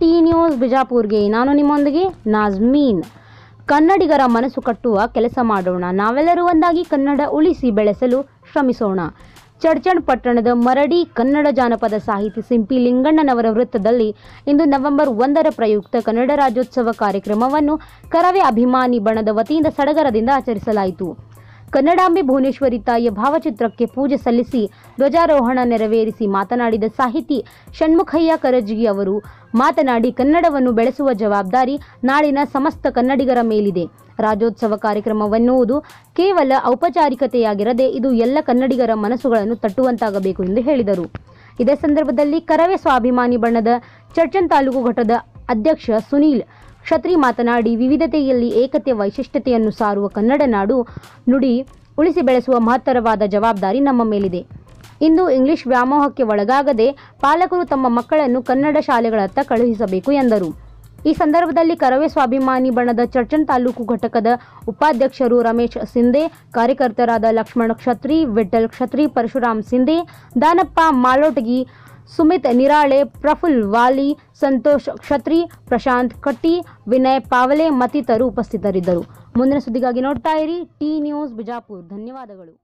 T news ಬಿಜಾಪುರ್ಗೆ ನಾನು ನಿಮ್ಮೊಂದಿಗೆ ನಾಜ್ಮೀನ್ ಕನ್ನಡಿಗರ ಮನಸ್ಸು ಕಟ್ಟುವ ಕೆಲಸ ಮಾಡೋಣ ನಾವೆಲ್ಲರೂ ಒಂದಾಗಿ ಕನ್ನಡ ಉಳಿಸಿ ಬೆಳೆಸಲು ಶ್ರಮಿಸೋಣ ಚಡ್ಚಣ್ ಪಟ್ಟಣದ ಮರಡಿ ಕನ್ನಡ ಜಾನಪದ ಸಾಹಿತಿ ಸಿಂಪಿ ಲಿಂಗಣ್ಣನವರ ವೃತ್ತದಲ್ಲಿ ಇಂದು ನವೆಂಬರ್ ಒಂದರ ಪ್ರಯುಕ್ತ ಕನ್ನಡ ರಾಜ್ಯೋತ್ಸವ ಕಾರ್ಯಕ್ರಮವನ್ನು ಕರವೇ ಅಭಿಮಾನಿ ಬಣದ ವತಿಯಿಂದ ಸಡಗರದಿಂದ ಆಚರಿಸಲಾಯಿತು ಕನ್ನಡಾಂಬೆ ಭುವನೇಶ್ವರಿ ತಾಯಿಯ ಭಾವಚಿತ್ರಕ್ಕೆ ಪೂಜೆ ಸಲ್ಲಿಸಿ ಧ್ವಜಾರೋಹಣ ನೆರವೇರಿಸಿ ಮಾತನಾಡಿದ ಸಾಹಿತಿ ಷಣ್ಮುಖಯ್ಯ ಕರಜಗಿ ಅವರು ಮಾತನಾಡಿ ಕನ್ನಡವನ್ನು ಬೆಳೆಸುವ ಜವಾಬ್ದಾರಿ ನಾಡಿನ ಸಮಸ್ತ ಕನ್ನಡಿಗರ ಮೇಲಿದೆ ರಾಜ್ಯೋತ್ಸವ ಕಾರ್ಯಕ್ರಮವೆನ್ನುವುದು ಕೇವಲ ಔಪಚಾರಿಕತೆಯಾಗಿರದೆ ಇದು ಎಲ್ಲ ಕನ್ನಡಿಗರ ಮನಸ್ಸುಗಳನ್ನು ತಟ್ಟುವಂತಾಗಬೇಕು ಎಂದು ಹೇಳಿದರು ಇದೇ ಸಂದರ್ಭದಲ್ಲಿ ಕರವೇ ಸ್ವಾಭಿಮಾನಿ ಬಣ್ಣದ ಚರ್ಚನ್ ತಾಲೂಕು ಘಟದ ಅಧ್ಯಕ್ಷ ಸುನೀಲ್ ಕ್ಷತ್ರಿ ಮಾತನಾಡಿ ವಿವಿಧತೆಯಲ್ಲಿ ಏಕತೆ ವೈಶಿಷ್ಟ್ಯತೆಯನ್ನು ಸಾರುವ ಕನ್ನಡ ನಾಡು ನುಡಿ ಉಳಿಸಿ ಬೆಳೆಸುವ ಮಹತ್ತರವಾದ ಜವಾಬ್ದಾರಿ ನಮ್ಮ ಮೇಲಿದೆ ಇಂದು ಇಂಗ್ಲಿಷ್ ವ್ಯಾಮೋಹಕ್ಕೆ ಒಳಗಾಗದೆ ಪಾಲಕರು ತಮ್ಮ ಮಕ್ಕಳನ್ನು ಕನ್ನಡ ಶಾಲೆಗಳತ್ತ ಕಳುಹಿಸಬೇಕು ಎಂದರು ಈ ಸಂದರ್ಭದಲ್ಲಿ ಕರವೇ ಸ್ವಾಭಿಮಾನಿ ಬಣದ ಚರ್ಚನ್ ತಾಲೂಕು ಘಟಕದ ಉಪಾಧ್ಯಕ್ಷರು ರಮೇಶ್ ಸಿಂಧೆ ಕಾರ್ಯಕರ್ತರಾದ ಲಕ್ಷ್ಮಣ ಕ್ಷತ್ರಿ ವಿಠಲ್ ಕ್ಷತ್ರಿ ಪರಶುರಾಮ್ ಸಿಂಧೆ ದಾನಪ್ಪ ಮಾಲೋಟಗಿ ಸುಮಿತ್ ನಿರಾಳೆ ಪ್ರಫುಲ್ ವಾಲಿ ಸಂತೋಷ್ ಕ್ಷತ್ರಿ ಪ್ರಶಾಂತ್ ಕಟ್ಟಿ ವಿನಯ್ ಪಾವಲೆ ಮತ್ತಿತರರು ಉಪಸ್ಥಿತರಿದ್ದರು ಮುಂದಿನ ಸುದ್ದಿಗಾಗಿ ನೋಡ್ತಾ ಇರಿ ಟಿ ನ್ಯೂಸ್ ಬಿಜಾಪುರ್ ಧನ್ಯವಾದಗಳು